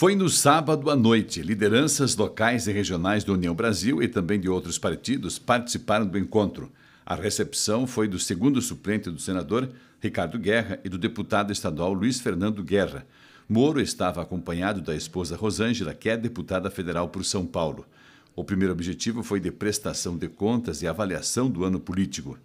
Foi no sábado à noite. Lideranças locais e regionais do União Brasil e também de outros partidos participaram do encontro. A recepção foi do segundo suplente do senador Ricardo Guerra e do deputado estadual Luiz Fernando Guerra. Moro estava acompanhado da esposa Rosângela, que é deputada federal por São Paulo. O primeiro objetivo foi de prestação de contas e avaliação do ano político.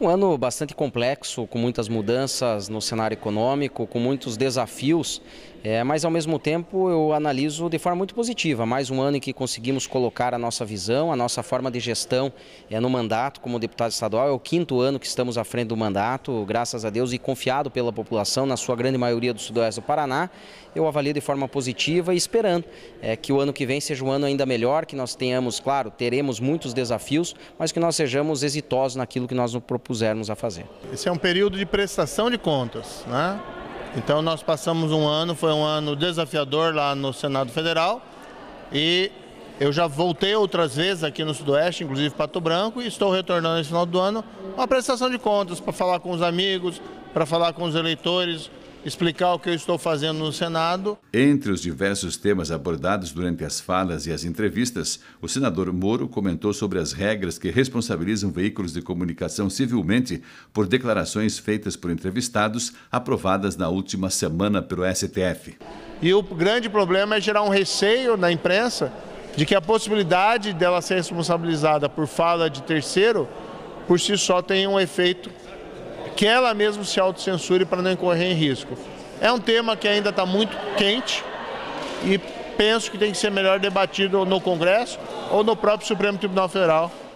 Um ano bastante complexo, com muitas mudanças no cenário econômico, com muitos desafios, é, mas ao mesmo tempo eu analiso de forma muito positiva. Mais um ano em que conseguimos colocar a nossa visão, a nossa forma de gestão é, no mandato como deputado estadual. É o quinto ano que estamos à frente do mandato, graças a Deus, e confiado pela população, na sua grande maioria do sudoeste do Paraná. Eu avalio de forma positiva e esperando é, que o ano que vem seja um ano ainda melhor, que nós tenhamos, claro, teremos muitos desafios, mas que nós sejamos exitosos naquilo que nós nos propomos propusermos a fazer. Esse é um período de prestação de contas, né? Então nós passamos um ano, foi um ano desafiador lá no Senado Federal e eu já voltei outras vezes aqui no Sudoeste, inclusive Pato Branco, e estou retornando esse final do ano uma prestação de contas para falar com os amigos, para falar com os eleitores, explicar o que eu estou fazendo no Senado. Entre os diversos temas abordados durante as falas e as entrevistas, o senador Moro comentou sobre as regras que responsabilizam veículos de comunicação civilmente por declarações feitas por entrevistados aprovadas na última semana pelo STF. E o grande problema é gerar um receio na imprensa de que a possibilidade dela ser responsabilizada por fala de terceiro por si só tem um efeito que ela mesma se autocensure para não incorrer em risco. É um tema que ainda está muito quente e penso que tem que ser melhor debatido no Congresso ou no próprio Supremo Tribunal Federal,